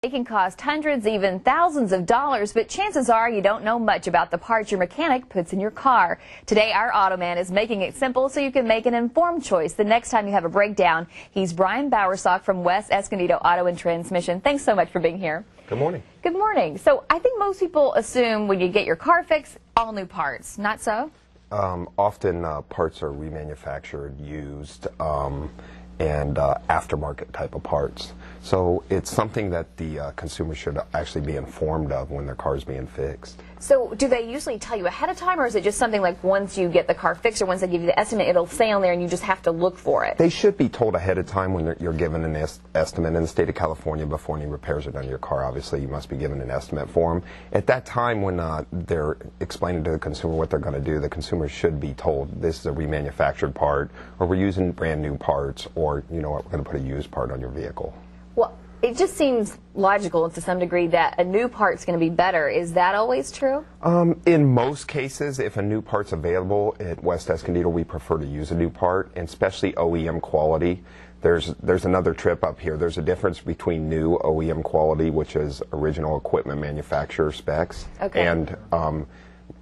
It can cost hundreds, even thousands of dollars, but chances are you don't know much about the parts your mechanic puts in your car. Today, our Automan is making it simple so you can make an informed choice the next time you have a breakdown. He's Brian Bowersock from West Escondido Auto and Transmission. Thanks so much for being here. Good morning. Good morning. So I think most people assume when you get your car fixed, all new parts. Not so? Um, often uh, parts are remanufactured, used, um, and uh, aftermarket type of parts. So it's something that the uh, consumer should actually be informed of when their car is being fixed. So do they usually tell you ahead of time, or is it just something like once you get the car fixed or once they give you the estimate, it'll say on there and you just have to look for it? They should be told ahead of time when you're given an est estimate. In the state of California, before any repairs are done to your car, obviously you must be given an estimate for them. At that time, when uh, they're explaining to the consumer what they're going to do, the consumer should be told this is a remanufactured part, or we're using brand new parts, or you know we're going to put a used part on your vehicle it just seems logical to some degree that a new part's going to be better. Is that always true? Um, in most cases, if a new part's available at West Escondido, we prefer to use a new part, and especially OEM quality. There's there's another trip up here. There's a difference between new OEM quality, which is original equipment manufacturer specs, okay. and um,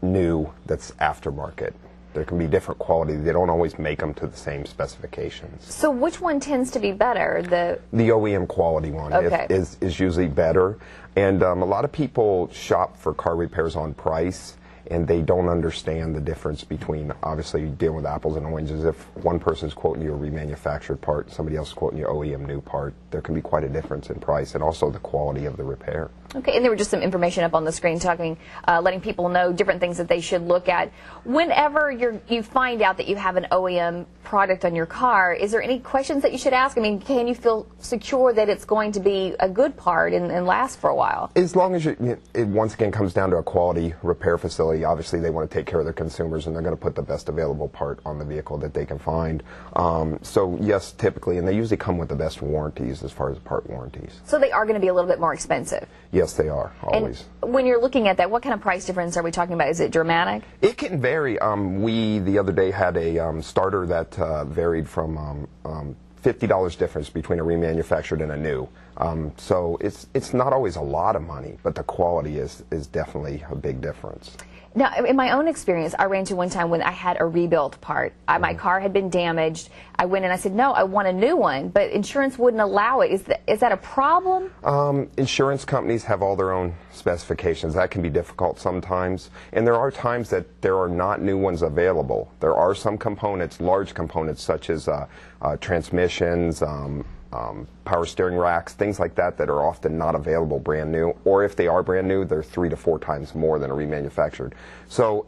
new that's aftermarket. There can be different quality. They don't always make them to the same specifications. So which one tends to be better? The the OEM quality one okay. is, is, is usually better. And um, a lot of people shop for car repairs on price and they don't understand the difference between obviously dealing with apples and oranges. If one person's quoting you a remanufactured part, somebody else quoting you OEM new part, there can be quite a difference in price and also the quality of the repair. Okay, and there were just some information up on the screen talking, uh, letting people know different things that they should look at. Whenever you you find out that you have an OEM product on your car, is there any questions that you should ask? I mean, can you feel secure that it's going to be a good part and, and last for a while? As long as you, it once again comes down to a quality repair facility obviously, they want to take care of their consumers, and they're going to put the best available part on the vehicle that they can find. Um, so yes, typically, and they usually come with the best warranties as far as part warranties. So they are going to be a little bit more expensive. Yes, they are always. And when you're looking at that, what kind of price difference are we talking about? Is it dramatic? It can vary. Um, we the other day had a um, starter that uh, varied from um, um, $50 difference between a remanufactured and a new. Um, so it's, it's not always a lot of money, but the quality is, is definitely a big difference. Now, in my own experience, I ran to one time when I had a rebuild part. I, my mm. car had been damaged. I went and I said, no, I want a new one, but insurance wouldn't allow it. Is that, is that a problem? Um, insurance companies have all their own specifications. That can be difficult sometimes. And there are times that there are not new ones available. There are some components, large components, such as uh, uh, transmissions, um, um, power steering racks, things like that that are often not available brand new, or if they are brand new, they're three to four times more than a remanufactured. So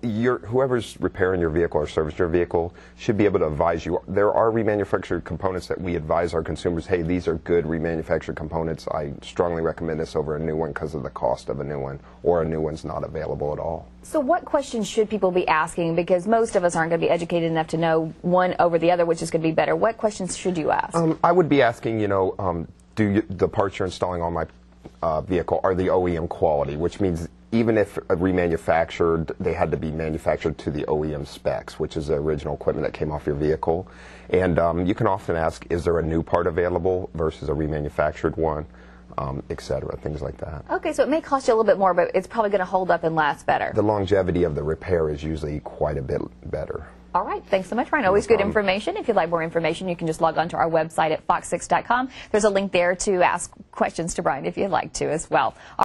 whoever's repairing your vehicle or servicing your vehicle should be able to advise you. There are remanufactured components that we advise our consumers, hey, these are good remanufactured components. I strongly recommend this over a new one because of the cost of a new one, or a new one's not available at all. So what questions should people be asking? Because most of us aren't going to be educated enough to know one over the other, which is going to be better. What questions should you ask? Um, I would be asking saying, you know, um, do you, the parts you're installing on my uh, vehicle are the OEM quality, which means even if remanufactured, they had to be manufactured to the OEM specs, which is the original equipment that came off your vehicle. And um, you can often ask, is there a new part available versus a remanufactured one, um, et cetera, things like that. Okay, so it may cost you a little bit more, but it's probably going to hold up and last better. The longevity of the repair is usually quite a bit better. All right. Thanks so much, Ryan. Always good information. If you'd like more information, you can just log on to our website at fox6.com. There's a link there to ask questions to Brian if you'd like to as well.